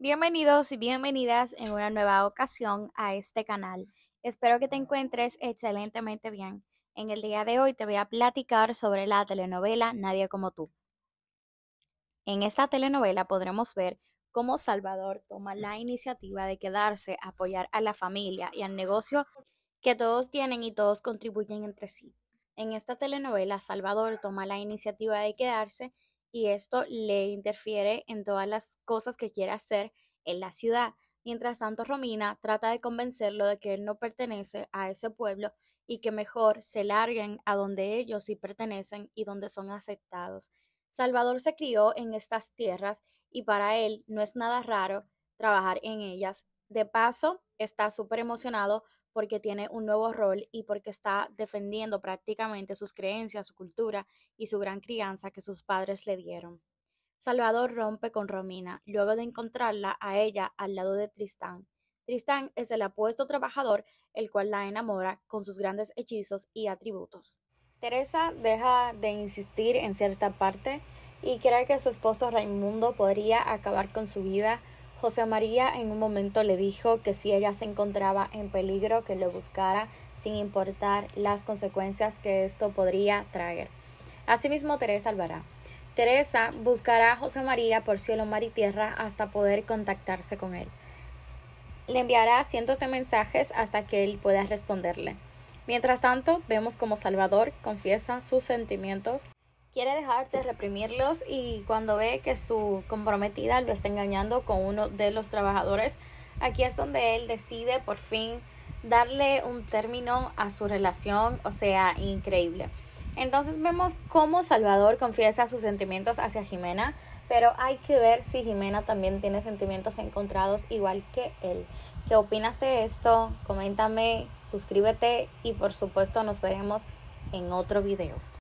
Bienvenidos y bienvenidas en una nueva ocasión a este canal. Espero que te encuentres excelentemente bien. En el día de hoy te voy a platicar sobre la telenovela Nadie como tú. En esta telenovela podremos ver cómo Salvador toma la iniciativa de quedarse a apoyar a la familia y al negocio que todos tienen y todos contribuyen entre sí. En esta telenovela Salvador toma la iniciativa de quedarse y esto le interfiere en todas las cosas que quiere hacer en la ciudad. Mientras tanto, Romina trata de convencerlo de que él no pertenece a ese pueblo y que mejor se larguen a donde ellos sí pertenecen y donde son aceptados. Salvador se crió en estas tierras y para él no es nada raro trabajar en ellas de paso, está súper emocionado porque tiene un nuevo rol y porque está defendiendo prácticamente sus creencias, su cultura y su gran crianza que sus padres le dieron. Salvador rompe con Romina, luego de encontrarla a ella al lado de Tristán. Tristán es el apuesto trabajador, el cual la enamora con sus grandes hechizos y atributos. Teresa deja de insistir en cierta parte y cree que su esposo Raimundo podría acabar con su vida José María en un momento le dijo que si ella se encontraba en peligro que lo buscara sin importar las consecuencias que esto podría traer. Asimismo, Teresa Alvará. Teresa buscará a José María por cielo, mar y tierra hasta poder contactarse con él. Le enviará cientos de mensajes hasta que él pueda responderle. Mientras tanto, vemos como Salvador confiesa sus sentimientos quiere dejar de reprimirlos y cuando ve que su comprometida lo está engañando con uno de los trabajadores, aquí es donde él decide por fin darle un término a su relación, o sea, increíble. Entonces vemos cómo Salvador confiesa sus sentimientos hacia Jimena, pero hay que ver si Jimena también tiene sentimientos encontrados igual que él. ¿Qué opinas de esto? Coméntame, suscríbete y por supuesto nos veremos en otro video.